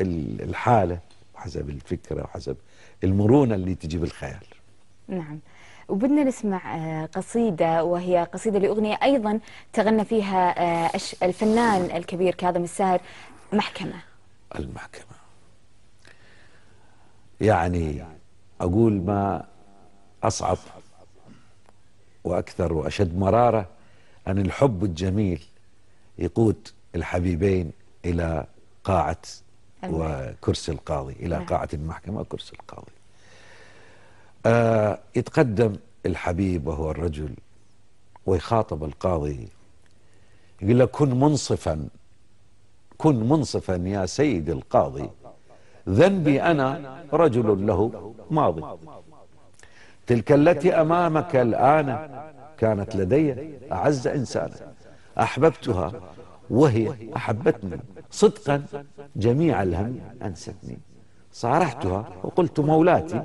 الحالة وحسب الفكرة وحسب المرونة اللي تجي بالخيال نعم وبدنا نسمع آه، قصيدة وهي قصيدة لأغنية أيضا تغنى فيها آه، الفنان الكبير كاظم الساهر محكمة المحكمة يعني أقول ما أصعب وأكثر وأشد مرارة أن الحب الجميل يقود الحبيبين إلى قاعة وكرسي القاضي إلى نعم. قاعة المحكمة وكرسي القاضي آه يتقدم الحبيب وهو الرجل ويخاطب القاضي يقول له كن منصفا كن منصفا يا سيد القاضي ذنبي أنا رجل له ماضي تلك التي أمامك الآن كانت لدي أعز إنسانا أحببتها وهي أحبتني صدقا جميع الهم أنستني صارحتها وقلت مولاتي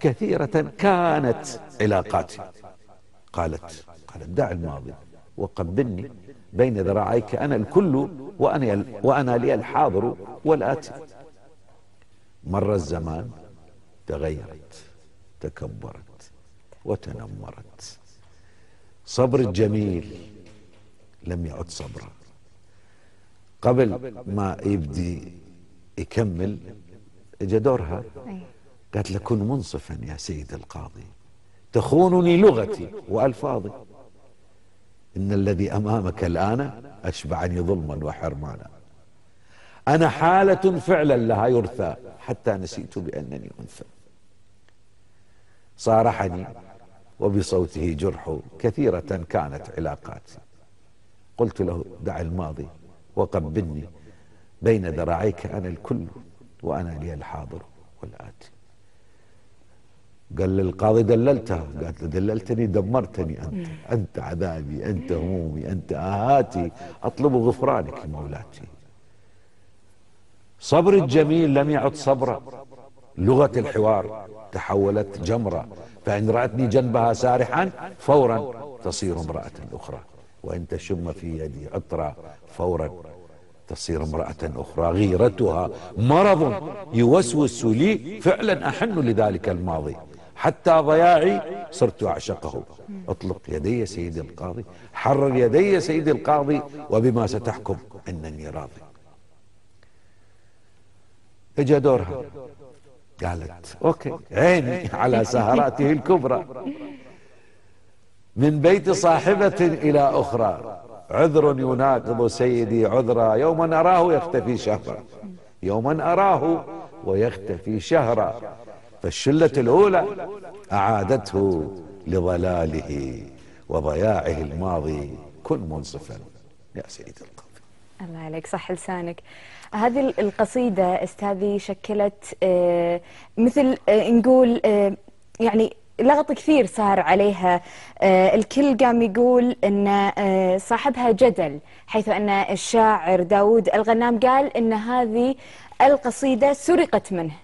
كثيرة كانت علاقاتي قالت قالت دع الماضي وقبلني بين ذراعيك أنا الكل وأنا, وأنا لي الحاضر والآتي مر الزمان تغيرت تكبرت وتنمرت صبر الجميل لم يعد صبرا قبل ما يبدي يكمل اجى دورها قالت له كن منصفا يا سيد القاضي تخونني لغتي والفاظي ان الذي امامك الان اشبعني ظلما وحرمانا انا حاله فعلا لها يرثى حتى نسيت بانني انثى صارحني وبصوته جرح كثيرة كانت علاقاتي قلت له دع الماضي وقبلني بين ذراعيك أنا الكل وأنا لي الحاضر والآتي قال للقاضي دللتها قالت له دللتني دمرتني أنت أنت عذابي أنت همومي أنت آهاتي أطلب غفرانك مولاتي صبر الجميل لم يعد صبرا لغة الحوار تحولت جمرة فإن رأتني جنبها سارحا فورا تصير امرأة أخرى وإن تشم في يدي عطرا فورا تصير امرأة أخرى غيرتها مرض يوسوس لي فعلا أحن لذلك الماضي حتى ضياعي صرت أعشقه أطلق يدي سيدي القاضي حرر يدي سيدي القاضي وبما ستحكم أنني راضي اجا دورها قالت أوكي عيني على سهراته الكبرى من بيت صاحبة إلى أخرى عذر يناقض سيدي عذرا يوما أراه يختفي شهرا يوما أراه ويختفي شهرا فالشلة الأولى أعادته لضلاله وضياعه الماضي كن منصفا يا سيدي القاضي الله عليك صح لسانك هذه القصيدة أستاذي شكلت آه، مثل آه، نقول آه، يعني لغط كثير صار عليها الكل قام يقول أن صاحبها جدل حيث أن الشاعر داود الغنام قال أن هذه القصيدة سرقت منه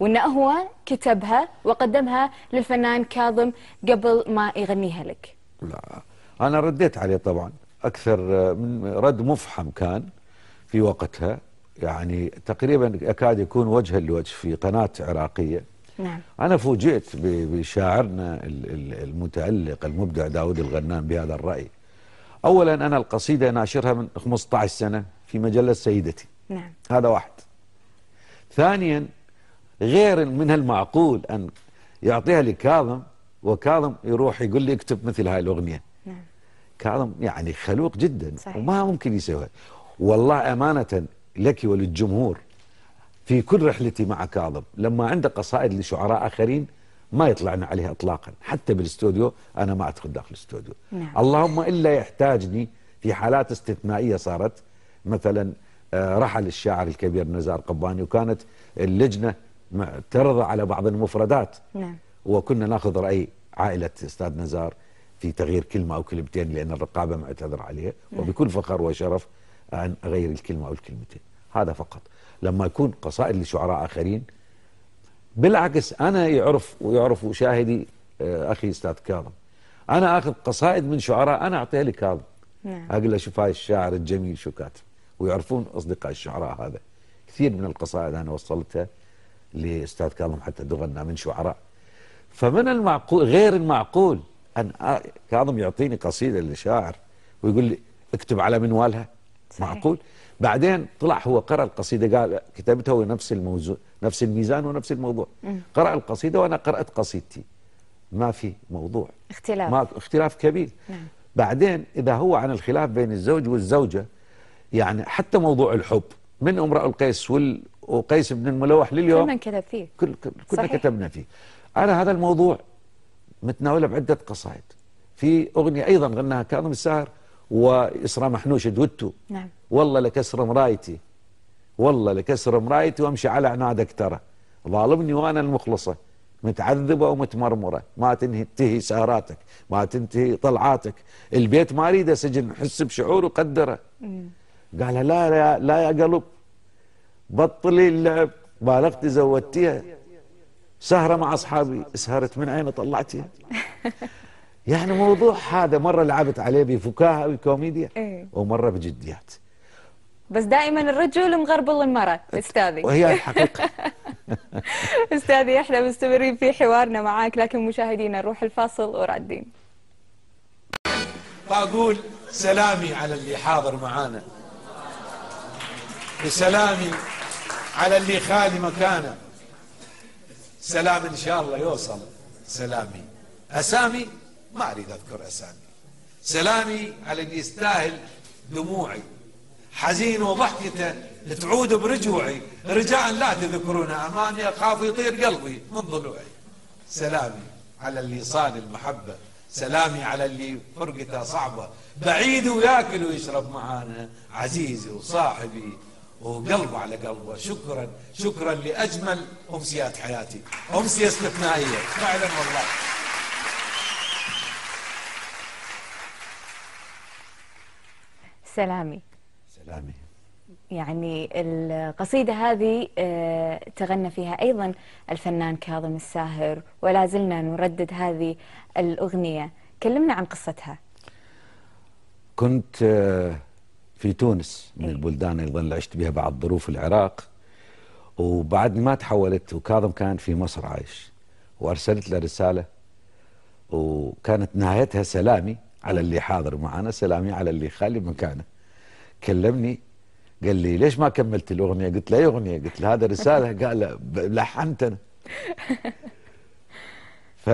وأنه هو كتبها وقدمها للفنان كاظم قبل ما يغنيها لك لا أنا رديت عليه طبعا أكثر من رد مفحم كان في وقتها يعني تقريبا اكاد يكون وجها لوجه في قناة عراقية نعم. أنا فوجئت بشاعرنا المتألق المبدع داود الغنان بهذا الرأي أولا أنا القصيدة ناشرها من 15 سنة في مجلة سيدتي نعم. هذا واحد ثانيا غير من المعقول أن يعطيها لكاظم وكاظم يروح يقول لي اكتب مثل هاي الأغنية نعم. كاظم يعني خلوق جدا صحيح. وما ممكن يسويها والله أمانة لك وللجمهور في كل رحلتي مع كاظم لما عنده قصائد لشعراء آخرين ما يطلعنا عليها اطلاقا حتى بالاستوديو انا ما ادخل داخل الاستوديو نعم. اللهم الا يحتاجني في حالات استثنائيه صارت مثلا آه، رحل الشاعر الكبير نزار قباني وكانت اللجنه ترضى على بعض المفردات نعم. وكنا ناخذ راي عائله استاذ نزار في تغيير كلمه او كلمتين لان الرقابه معتذر عليها نعم. وبكل فخر وشرف أن أغير الكلمة أو الكلمتين هذا فقط لما يكون قصائد لشعراء آخرين بالعكس أنا يعرف ويعرف شاهدي آه، أخي أستاذ كاظم أنا أخذ قصائد من شعراء أنا أعطيها لكاظم نعم. أقول له شوف هاي الشاعر الجميل شو كاتب ويعرفون أصدقاء الشعراء هذا كثير من القصائد أنا وصلتها لأستاذ كاظم حتى دغنا من شعراء فمن المعقول غير المعقول أن آه، كاظم يعطيني قصيدة لشاعر ويقول لي اكتب على منوالها صحيح. معقول بعدين طلع هو قرأ القصيدة قال كتبتها ونفس الموضوع نفس الميزان ونفس الموضوع قرأ القصيدة وأنا قرأت قصيدتي ما في موضوع اختلاف ما اختلاف كبير مم. نعم. بعدين إذا هو عن الخلاف بين الزوج والزوجة يعني حتى موضوع الحب من امراء القيس وال... وقيس بن الملوح لليوم كلنا كتب فيه كل... كل... كلنا كتبنا فيه أنا هذا الموضوع متناوله بعدة قصائد في أغنية أيضا غناها كاظم الساهر وإسراء محنوش دوتو نعم والله لكسر مرايتي والله لكسر مرايتي وامشي على عنادك ترى ظالمني وانا المخلصه متعذبه ومتمرمره ما تنتهي سهراتك ما تنتهي طلعاتك البيت ما اريده سجن حس بشعور وقدره قال لا يا لا يا قلب بطلي اللعب بالغتي زودتيها سهره مع اصحابي سهرت من عيني طلعتيها يعني موضوع هذا مرة لعبت عليه بفكاهة وكوميديا إيه؟ ومرة بجديات بس دائما الرجل مغربل المرأة أستاذي وهي الحقيقة أستاذي احنا مستمرين في حوارنا معاك لكن مشاهدينا نروح الفاصل ورادين فأقول سلامي على اللي حاضر معانا وسلامي على اللي خالي مكانه سلام إن شاء الله يوصل سلامي أسامي ما أريد أذكر أسامي سلامي على اللي يستاهل دموعي حزين وضحكته تعود برجوعي رجاء لا تذكرون أماني أخاف يطير قلبي من ضلوعي سلامي على اللي صان المحبة سلامي على اللي فرقته صعبة بعيد وياكل ويشرب معانا عزيزي وصاحبي وقلب على قلبه شكرا شكرا لأجمل أمسيات حياتي أمسية استثنائية فعلا والله سلامي سلامي يعني القصيدة هذه آه، تغنى فيها أيضا الفنان كاظم الساهر ولا زلنا نردد هذه الأغنية كلمنا عن قصتها كنت آه، في تونس من إيه. البلدان أيضا اللي عشت بها بعد ظروف العراق وبعد ما تحولت وكاظم كان في مصر عايش وأرسلت له رسالة وكانت نهايتها سلامي على اللي حاضر معنا سلامي على اللي خالي مكانه كلمني قال لي ليش ما كملت الاغنيه قلت له اي اغنيه قلت له هذا رساله قال لحنت انا ف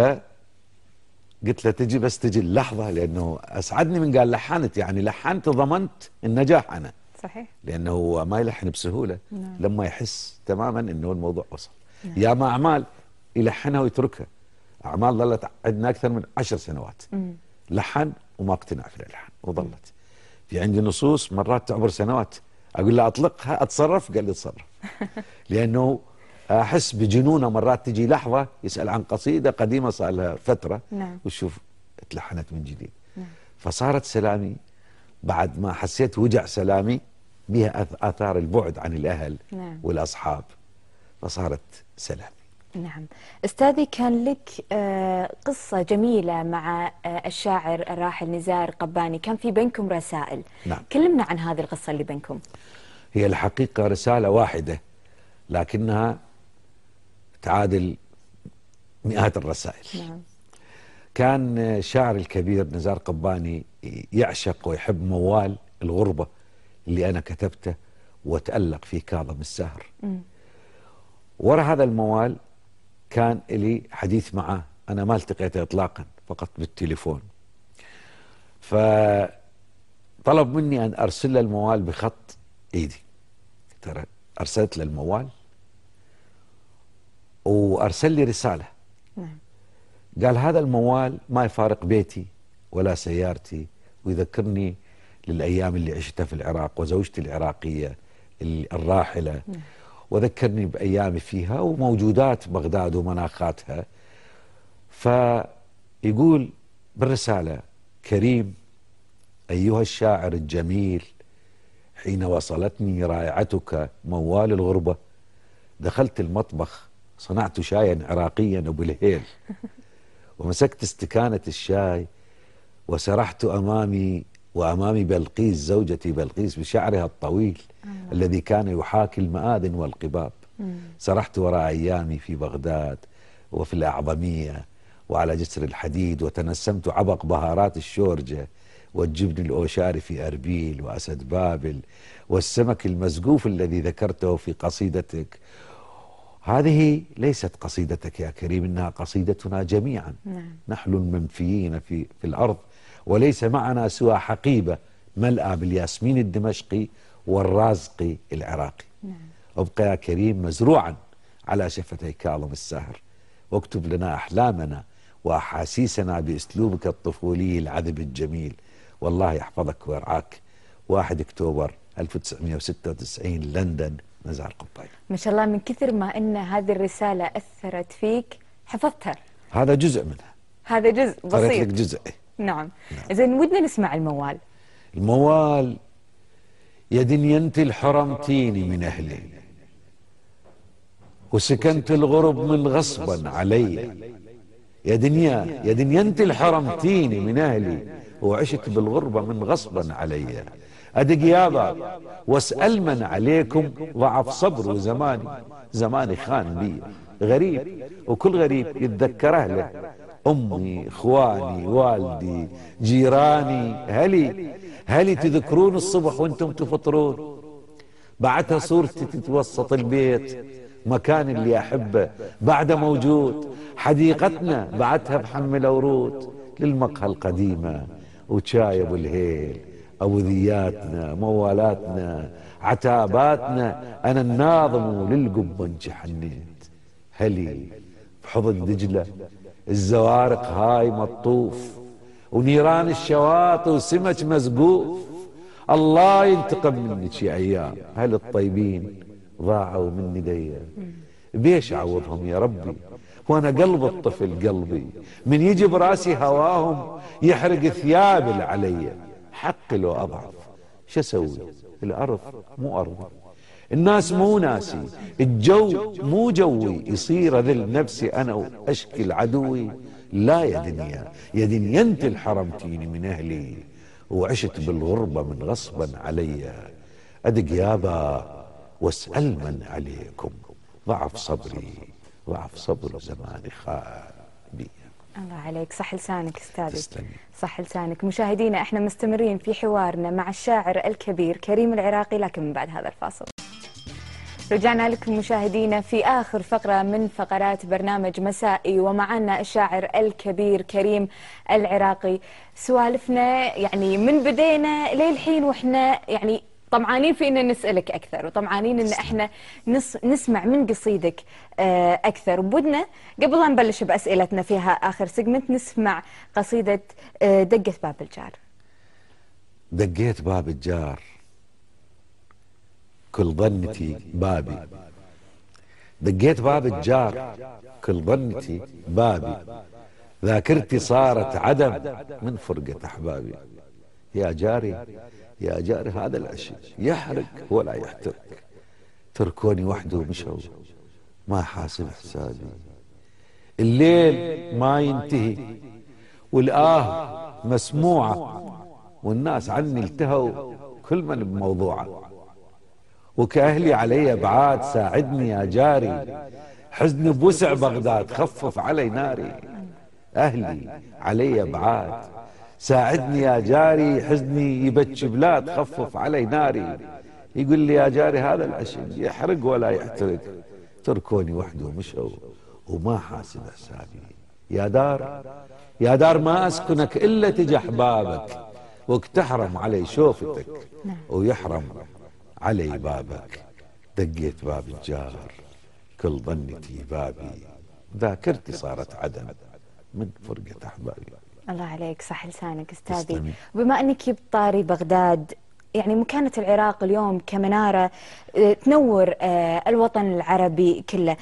قلت له تجي بس تجي اللحظه لانه اسعدني من قال لحنت يعني لحنت ضمنت النجاح انا صحيح لانه هو ما يلحن بسهوله نعم. لما يحس تماما انه الموضوع وصل نعم. يا ما اعمال يلحنها ويتركها اعمال ظلت عندنا اكثر من عشر سنوات مم. لحن وما اقتنع في الالحان وظلت في عندي نصوص مرات تعبر سنوات اقول له اطلقها اتصرف قال لي اتصرف لانه احس بجنونه مرات تجي لحظه يسال عن قصيده قديمه صار لها فتره نعم. وشوف اتلحنت من جديد نعم. فصارت سلامي بعد ما حسيت وجع سلامي بها اثار البعد عن الاهل نعم. والاصحاب فصارت سلام نعم استاذي كان لك آه، قصة جميلة مع آه، الشاعر الراحل نزار قباني كان في بينكم رسائل نعم. كلمنا عن هذه القصة اللي بينكم هي الحقيقة رسالة واحدة لكنها تعادل مئات الرسائل نعم. كان الشاعر آه، الكبير نزار قباني يعشق ويحب موال الغربة اللي أنا كتبته وتألق في كاظم السهر ورا هذا الموال كان لي حديث معه أنا ما التقيته إطلاقا فقط بالتليفون فطلب مني أن أرسل له الموال بخط إيدي ترى أرسلت له الموال وأرسل لي رسالة نعم. قال هذا الموال ما يفارق بيتي ولا سيارتي ويذكرني للأيام اللي عشتها في العراق وزوجتي العراقية الراحلة نعم. وذكرني بأيامي فيها وموجودات بغداد ومناخاتها فيقول بالرسالة كريم أيها الشاعر الجميل حين وصلتني رائعتك موال الغربة دخلت المطبخ صنعت شايا عراقيا أبو الهيل ومسكت استكانة الشاي وسرحت أمامي وأمامي بلقيس زوجتي بلقيس بشعرها الطويل الذي كان يحاكي المآذن والقباب سرحت وراء أيامي في بغداد وفي الأعظمية وعلى جسر الحديد وتنسمت عبق بهارات الشورجة والجبن الأوشاري في أربيل وأسد بابل والسمك المزقوف الذي ذكرته في قصيدتك هذه ليست قصيدتك يا كريم إنها قصيدتنا جميعا نعم. نحن المنفيين في, في الأرض وليس معنا سوى حقيبة ملأى بالياسمين الدمشقي والرازقي العراقي نعم. ابقى يا كريم مزروعا على شفتي كاظم الساهر واكتب لنا أحلامنا وأحاسيسنا بأسلوبك الطفولي العذب الجميل والله يحفظك ويرعاك 1 أكتوبر 1996 لندن مزار قبطين ما شاء الله من كثر ما أن هذه الرسالة أثرت فيك حفظتها هذا جزء منها هذا جزء بسيط لك جزء نعم, نعم. إذا ودنا نسمع الموال الموال يا دنينتي الحرمتيني من أهلي وسكنت الغرب من غصبا علي يا دنيا يا دنينتي الحرمتيني من أهلي وعشت بالغربة من غصبا علي أدق يابا واسأل من عليكم ضعف صبر وزماني زماني خان بي غريب وكل غريب يتذكر أهله أمي إخواني والدي جيراني هلي هل تذكرون الصبح وانتم تفطرون بعدها صورتي تتوسط البيت مكان اللي أحبه بعده موجود حديقتنا بعدها بحمل ورود للمقهى القديمة وشاي أبو الهيل أبو ذياتنا موالاتنا عتاباتنا أنا الناظم للقبنج حنيت هلي بحضن دجلة الزوارق هاي مطوف ونيران الشواطئ وسمك مزقوف الله ينتقم منك يا ايام هل الطيبين ضاعوا من ايديا بيش اعوضهم يا ربي وانا قلب الطفل قلبي من يجي براسي هواهم يحرق ثيابي اللي علي حقي لو اضعف شو اسوي الارض مو ارضي الناس مو ناسي الجو مو جوي يصير اذل نفسي انا واشكي لعدوي لا يا دنيا يا دنيا انت الحرمتيني من اهلي وعشت بالغربة من غصبا علي أدق يابا واسأل من عليكم ضعف صبري ضعف صبر زماني خالي الله عليك صح لسانك استاذي صح لسانك مشاهدينا احنا مستمرين في حوارنا مع الشاعر الكبير كريم العراقي لكن من بعد هذا الفاصل رجعنا لكم مشاهدينا في آخر فقرة من فقرات برنامج مسائي ومعنا الشاعر الكبير كريم العراقي سوالفنا يعني من بدينا للحين وإحنا يعني طمعانين في ان نسالك اكثر وطمعانين ان احنا نس نسمع من قصيدك آه، اكثر وبدنا قبل لا نبلش باسئلتنا فيها اخر سيجمنت نسمع قصيده آه، دقه باب الجار دقيت باب الجار كل ظنتي بابي دقيت باب الجار كل ظنتي بابي ذاكرتي صارت عدم من فرقة أحبابي يا جاري يا جاري هذا العشي يحرق ولا يحترق تركوني وحده ومشوا ما حاسب حسابي الليل ما ينتهي والآه مسموعة والناس عني التهوا كل من بموضوعه وكأهلي علي بعاد ساعدني يا جاري حزن بوسع بغداد خفف علي ناري أهلي علي بعاد ساعدني يا جاري حزني يبكي بلاد خفف علي ناري يقول لي يا جاري هذا العشق يحرق ولا يحترق تركوني وحده ومشوا وما حاسب حسابي يا دار يا دار ما أسكنك إلا تجح بابك واكتحرم علي شوفتك نعم. ويحرم علي بابك دقيت باب الجار كل ظنتي بابي ذاكرتي صارت عدم من فرقة أحبابي الله عليك صح لسانك استاذي بما أنك بطاري بغداد يعني مكانة العراق اليوم كمنارة آه، تنور آه، الوطن العربي كله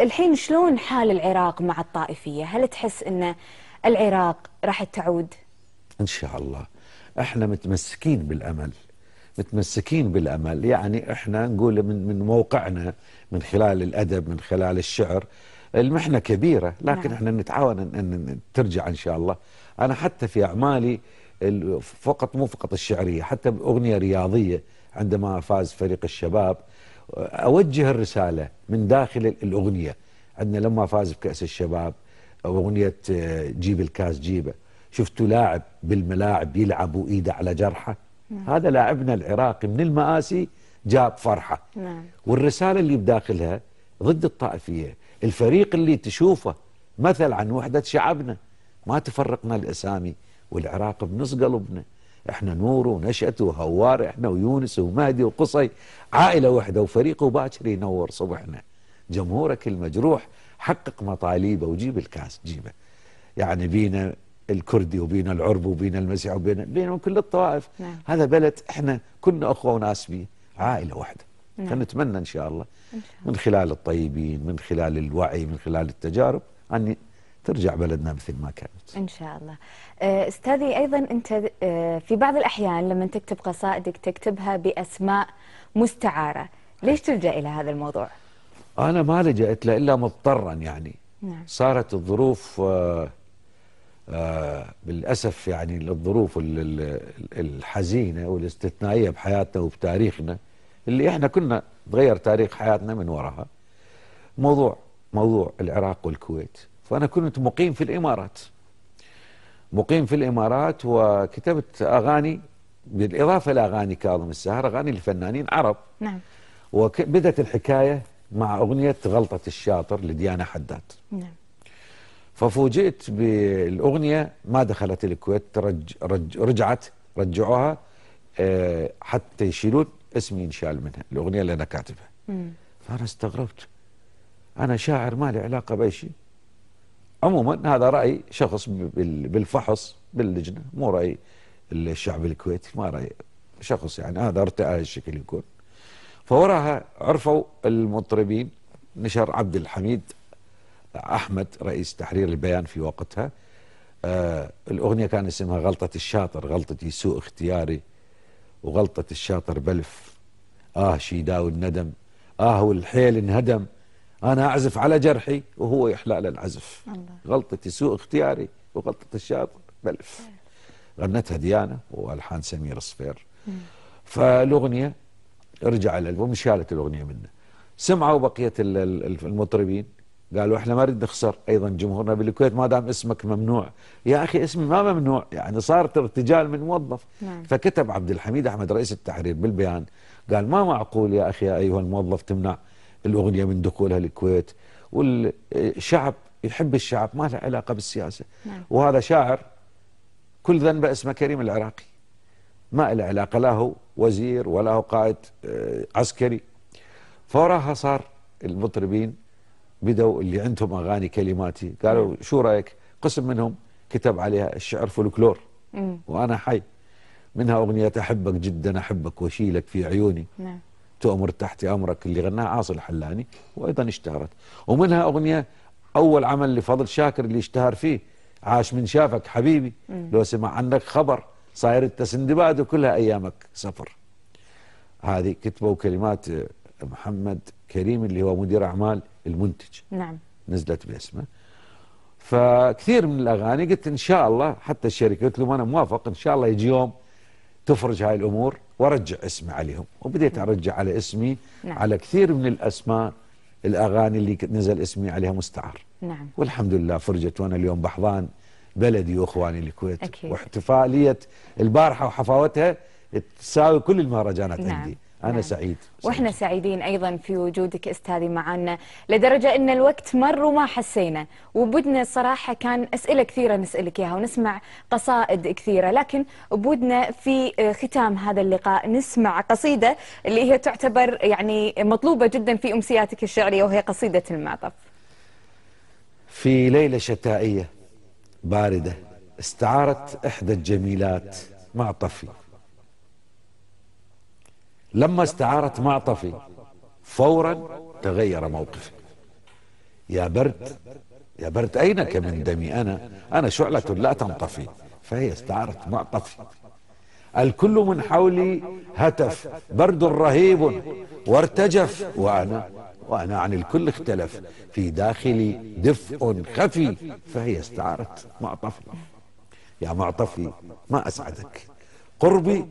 الحين شلون حال العراق مع الطائفية هل تحس أن العراق راح تعود إن شاء الله احنا متمسكين بالأمل متمسكين بالأمل يعني إحنا نقول من, من موقعنا من خلال الأدب من خلال الشعر المحنة كبيرة لكن نعم. إحنا نتعاون أن ترجع إن شاء الله أنا حتى في أعمالي فقط مو فقط الشعرية حتى بأغنية رياضية عندما فاز فريق الشباب أوجه الرسالة من داخل الأغنية عندنا لما فاز بكأس الشباب أغنية آه، جيب الكاس جيبه شفتوا لاعب بالملاعب يلعب وإيده على جرحه نعم. هذا لاعبنا العراقي من المآسي جاب فرحة نعم. والرسالة اللي بداخلها ضد الطائفية الفريق اللي تشوفه مثل عن وحدة شعبنا ما تفرقنا الأسامي والعراق بنص قلبنا احنا نور ونشأة وهوار احنا ويونس ومهدي وقصي عائلة واحدة وفريق وباكر ينور صبحنا جمهورك المجروح حقق مطالبه وجيب الكاس جيبه يعني بينا الكردي وبين العرب وبين المسيح وبين بين كل الطوائف نعم. هذا بلد احنا كنا اخوه وناس به عائله واحده نعم. فنتمنى ان شاء الله إن شاء الله. من خلال الطيبين من خلال الوعي من خلال التجارب ان ترجع بلدنا مثل ما كانت ان شاء الله آه، استاذي ايضا انت آه، في بعض الاحيان لما تكتب قصائدك تكتبها باسماء مستعاره ليش تلجا الى هذا الموضوع انا ما لجأت له الا مضطرا يعني نعم. صارت الظروف آه آه، بالأسف يعني الظروف الحزينة والاستثنائية بحياتنا وبتاريخنا اللي احنا كنا تغير تاريخ حياتنا من وراها موضوع موضوع العراق والكويت فأنا كنت مقيم في الإمارات مقيم في الإمارات وكتبت أغاني بالإضافة لأغاني كاظم الساهر أغاني الفنانين عرب نعم وبدت الحكاية مع أغنية غلطة الشاطر لديانا حداد نعم ففوجئت بالأغنية ما دخلت الكويت رج رج رجعت رجعوها آه، حتى يشيلون اسمي ينشال منها الأغنية اللي أنا كاتبها فأنا استغربت أنا شاعر ما لي علاقة بأي شيء عموما هذا رأي شخص بالفحص باللجنة مو رأي الشعب الكويتي ما رأي شخص يعني هذا ارتأى الشكل يكون فوراها عرفوا المطربين نشر عبد الحميد أحمد رئيس تحرير البيان في وقتها آه الأغنية كان اسمها غلطة الشاطر غلطتي سوء اختياري وغلطة الشاطر بلف آه شيداوي الندم آه والحيل انهدم أنا أعزف على جرحي وهو يحلى العزف غلطتي سوء اختياري وغلطة الشاطر بلف غنتها ديانة وألحان سمير الصفير فالأغنية رجع الألبوم شالت الأغنية منه سمعوا بقية المطربين قالوا احنا ما نريد نخسر ايضا جمهورنا بالكويت ما دام اسمك ممنوع يا اخي اسمي ما ممنوع يعني صارت ارتجال من موظف نعم. فكتب عبد الحميد احمد رئيس التحرير بالبيان قال ما معقول يا اخي يا ايها الموظف تمنع الاغنيه من دخولها الكويت والشعب يحب الشعب ما له علاقه بالسياسه نعم. وهذا شاعر كل ذنبه اسمه كريم العراقي ما له علاقه لا هو وزير ولا هو قائد آه، عسكري فوراها صار المطربين بدوا اللي عندهم اغاني كلماتي قالوا شو رايك قسم منهم كتب عليها الشعر فولكلور وانا حي منها اغنيه احبك جدا احبك واشيلك في عيوني نعم تؤمر تحت امرك اللي غناها عاصي الحلاني وايضا اشتهرت ومنها اغنيه اول عمل لفضل شاكر اللي اشتهر فيه عاش من شافك حبيبي مم. لو سمع عنك خبر صاير انت سندباد وكلها ايامك سفر هذه كتبوا كلمات محمد كريم اللي هو مدير أعمال المنتج نعم نزلت باسمه فكثير من الأغاني قلت إن شاء الله حتى الشركة قلت لهم أنا موافق إن شاء الله يجي يوم تفرج هاي الأمور وارجع اسمي عليهم وبديت نعم. أرجع على اسمي نعم. على كثير من الأسماء الأغاني اللي نزل اسمي عليها مستعار نعم. والحمد لله فرجت وأنا اليوم بحضان بلدي واخواني الكويت أكيد. واحتفاليه البارحه وحفاوتها تساوي كل المهرجانات نعم. عندي أنا نعم. سعيد. سعيد وإحنا سعيدين أيضا في وجودك أستاذي معنا لدرجة أن الوقت مر وما حسينا وبودنا الصراحة كان أسئلة كثيرة نسألك إياها ونسمع قصائد كثيرة لكن بودنا في آه، ختام هذا اللقاء نسمع قصيدة اللي هي تعتبر يعني مطلوبة جدا في أمسياتك الشعرية وهي قصيدة المعطف في ليلة شتائية باردة استعارت إحدى الجميلات معطفي لما استعارت معطفي فورا تغير موقفي يا برد يا برد أينك من دمي أنا أنا شعلة لا تنطفي فهي استعارت معطفي الكل من حولي هتف برد رهيب وارتجف وأنا وأنا عن الكل اختلف في داخلي دفء خفي فهي استعارت معطفي يا معطفي ما أسعدك قربي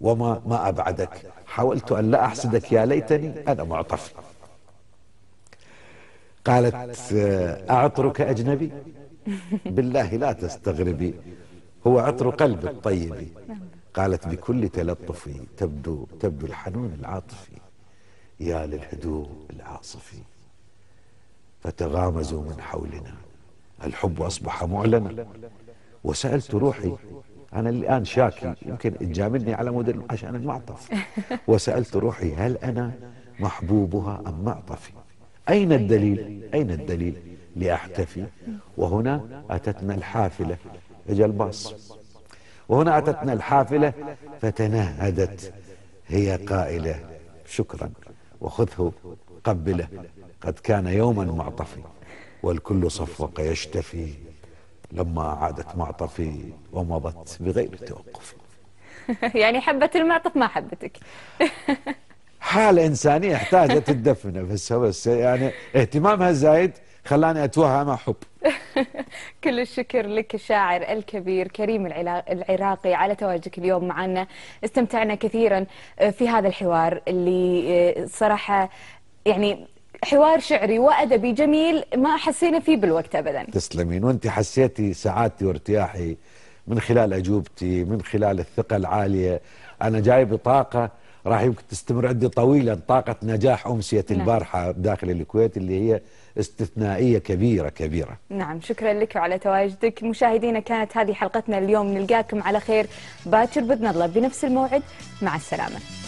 وما ما أبعدك حاولت أن لا أحسدك يا ليتني أنا معطف قالت أعطرك أجنبي بالله لا تستغربي هو عطر قلب الطيب قالت بكل تلطف تبدو تبدو الحنون العاطفي يا للهدوء العاصفي فتغامزوا من حولنا الحب أصبح معلنا وسألت روحي أنا الآن شاكي يمكن تجاملني على مود عشان المعطف وسألت روحي هل أنا محبوبها أم معطفي أين الدليل أين الدليل لأحتفي وهنا أتتنا الحافلة إجا الباص وهنا أتتنا الحافلة فتنهدت هي قائلة شكرا وخذه قبله قد كان يوما معطفي والكل صفق يشتفي لما عادت معطفي ومضت بغير توقف يعني حبت المعطف ما حبتك حالة إنسانية احتاجت الدفنة بس بس يعني اهتمامها الزايد خلاني أتوهم حب كل الشكر لك الشاعر الكبير كريم العراقي على تواجدك اليوم معنا استمتعنا كثيرا آه، في هذا الحوار اللي آه، صراحة يعني حوار شعري وادبي جميل ما حسينا فيه بالوقت ابدا تسلمين وانت حسيتي سعادتي وارتياحي من خلال اجوبتي من خلال الثقه العاليه انا جاي طاقه راح يمكن تستمر عندي طويلا طاقه نجاح امسيه نعم. البارحه داخل الكويت اللي هي استثنائيه كبيره كبيره. نعم شكرا لك على تواجدك، مشاهدينا كانت هذه حلقتنا اليوم نلقاكم على خير باكر باذن الله بنفس الموعد مع السلامه.